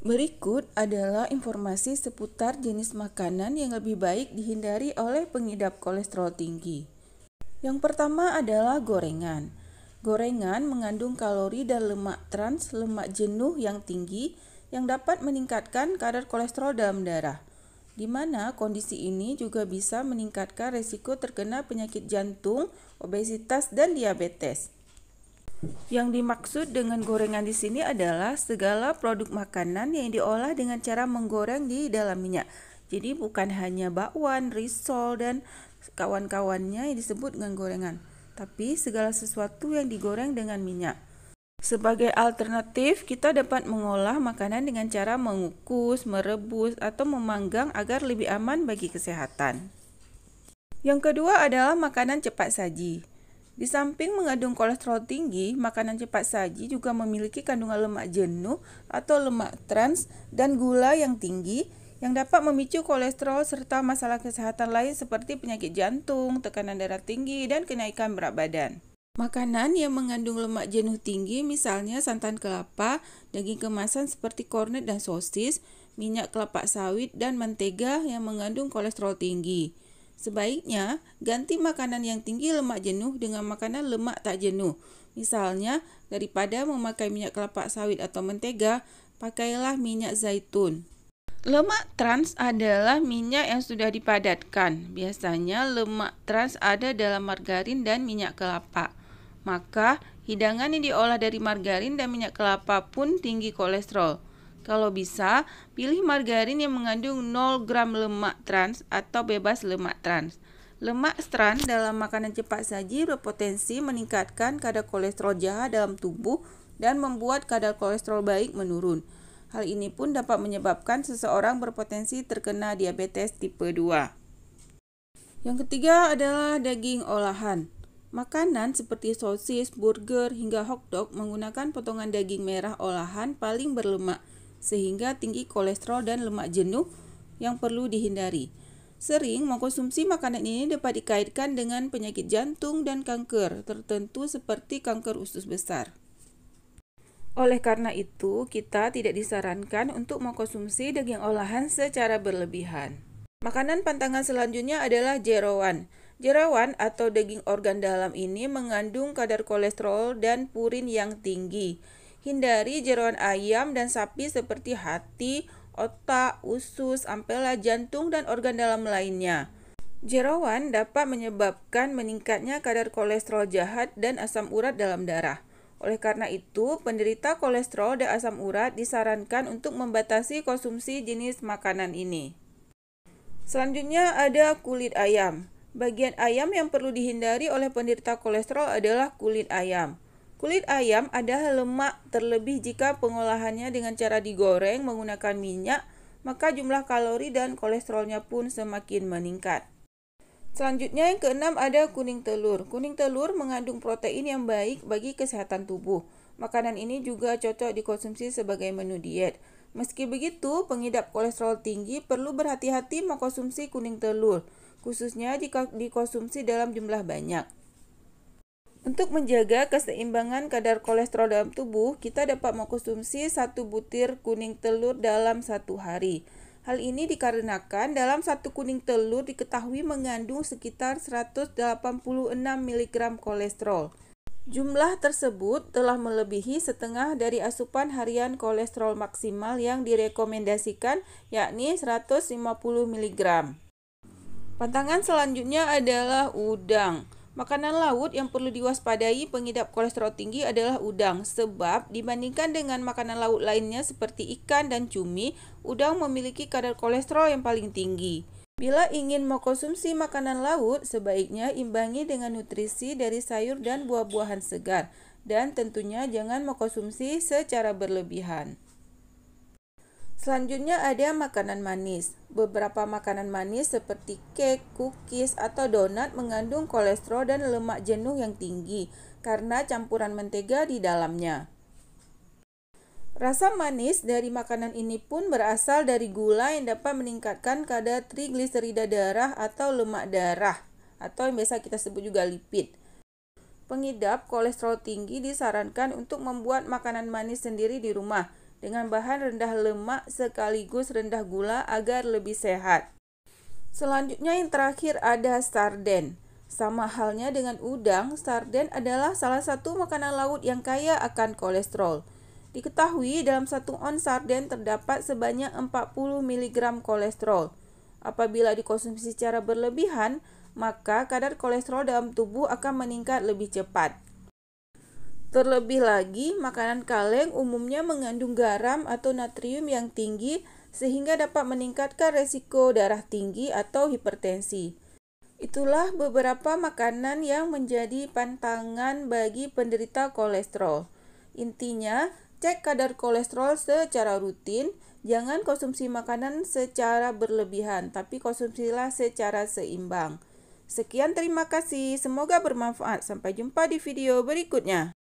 Berikut adalah informasi seputar jenis makanan yang lebih baik dihindari oleh pengidap kolesterol tinggi. Yang pertama adalah gorengan. Gorengan mengandung kalori dan lemak trans, lemak jenuh yang tinggi yang dapat meningkatkan kadar kolesterol dalam darah. Di mana kondisi ini juga bisa meningkatkan risiko terkena penyakit jantung, obesitas, dan diabetes. Yang dimaksud dengan gorengan di sini adalah segala produk makanan yang diolah dengan cara menggoreng di dalam minyak. Jadi bukan hanya bakwan, risol dan kawan-kawannya yang disebut dengan gorengan, tapi segala sesuatu yang digoreng dengan minyak. Sebagai alternatif, kita dapat mengolah makanan dengan cara mengukus, merebus, atau memanggang agar lebih aman bagi kesehatan. Yang kedua adalah makanan cepat saji. Di samping mengandung kolesterol tinggi, makanan cepat saji juga memiliki kandungan lemak jenuh atau lemak trans dan gula yang tinggi yang dapat memicu kolesterol serta masalah kesehatan lain seperti penyakit jantung, tekanan darah tinggi, dan kenaikan berat badan. Makanan yang mengandung lemak jenuh tinggi misalnya santan kelapa, daging kemasan seperti kornet dan sosis, minyak kelapa sawit, dan mentega yang mengandung kolesterol tinggi. Sebaiknya ganti makanan yang tinggi lemak jenuh dengan makanan lemak tak jenuh. Misalnya, daripada memakai minyak kelapa sawit atau mentega, pakailah minyak zaitun. Lemak trans adalah minyak yang sudah dipadatkan. Biasanya lemak trans ada dalam margarin dan minyak kelapa. Maka, hidangan yang diolah dari margarin dan minyak kelapa pun tinggi kolesterol. Kalau bisa, pilih margarin yang mengandung 0 gram lemak trans atau bebas lemak trans. Lemak trans dalam makanan cepat saji berpotensi meningkatkan kadar kolesterol jahat dalam tubuh dan membuat kadar kolesterol baik menurun. Hal ini pun dapat menyebabkan seseorang berpotensi terkena diabetes tipe 2. Yang ketiga adalah daging olahan. Makanan seperti sosis, burger, hingga hotdog menggunakan potongan daging merah olahan paling berlemak – sehingga tinggi kolesterol dan lemak jenuh yang perlu dihindari. Sering mengkonsumsi makanan ini dapat dikaitkan dengan penyakit jantung dan kanker tertentu seperti kanker usus besar. Oleh karena itu, kita tidak disarankan untuk mengkonsumsi daging olahan secara berlebihan. Makanan pantangan selanjutnya adalah jerawan. Jerawan atau daging organ dalam ini mengandung kadar kolesterol dan purin yang tinggi Hindari jeroan ayam dan sapi seperti hati, otak, usus, ampela, jantung, dan organ dalam lainnya. Jerawan dapat menyebabkan meningkatnya kadar kolesterol jahat dan asam urat dalam darah. Oleh karena itu, penderita kolesterol dan asam urat disarankan untuk membatasi konsumsi jenis makanan ini. Selanjutnya ada kulit ayam. Bagian ayam yang perlu dihindari oleh penderita kolesterol adalah kulit ayam. Kulit ayam ada lemak terlebih jika pengolahannya dengan cara digoreng menggunakan minyak, maka jumlah kalori dan kolesterolnya pun semakin meningkat. Selanjutnya yang keenam ada kuning telur. Kuning telur mengandung protein yang baik bagi kesehatan tubuh. Makanan ini juga cocok dikonsumsi sebagai menu diet. Meski begitu, pengidap kolesterol tinggi perlu berhati-hati mengkonsumsi kuning telur, khususnya jika dikonsumsi dalam jumlah banyak. Untuk menjaga keseimbangan kadar kolesterol dalam tubuh, kita dapat mengkonsumsi satu butir kuning telur dalam satu hari. Hal ini dikarenakan dalam satu kuning telur diketahui mengandung sekitar 186 mg kolesterol. Jumlah tersebut telah melebihi setengah dari asupan harian kolesterol maksimal yang direkomendasikan, yakni 150 mg. Pantangan selanjutnya adalah udang. Makanan laut yang perlu diwaspadai pengidap kolesterol tinggi adalah udang, sebab dibandingkan dengan makanan laut lainnya seperti ikan dan cumi, udang memiliki kadar kolesterol yang paling tinggi. Bila ingin mengkonsumsi makanan laut, sebaiknya imbangi dengan nutrisi dari sayur dan buah-buahan segar, dan tentunya jangan mengkonsumsi secara berlebihan. Selanjutnya ada makanan manis. Beberapa makanan manis seperti cake, cookies, atau donat mengandung kolesterol dan lemak jenuh yang tinggi karena campuran mentega di dalamnya. Rasa manis dari makanan ini pun berasal dari gula yang dapat meningkatkan kadar trigliserida darah atau lemak darah atau yang biasa kita sebut juga lipid. Pengidap kolesterol tinggi disarankan untuk membuat makanan manis sendiri di rumah dengan bahan rendah lemak sekaligus rendah gula agar lebih sehat. Selanjutnya yang terakhir ada sarden. Sama halnya dengan udang, sarden adalah salah satu makanan laut yang kaya akan kolesterol. Diketahui dalam satu on sarden terdapat sebanyak 40 mg kolesterol. Apabila dikonsumsi secara berlebihan, maka kadar kolesterol dalam tubuh akan meningkat lebih cepat. Terlebih lagi, makanan kaleng umumnya mengandung garam atau natrium yang tinggi sehingga dapat meningkatkan resiko darah tinggi atau hipertensi. Itulah beberapa makanan yang menjadi pantangan bagi penderita kolesterol. Intinya, cek kadar kolesterol secara rutin, jangan konsumsi makanan secara berlebihan, tapi konsumsilah secara seimbang. Sekian terima kasih, semoga bermanfaat. Sampai jumpa di video berikutnya.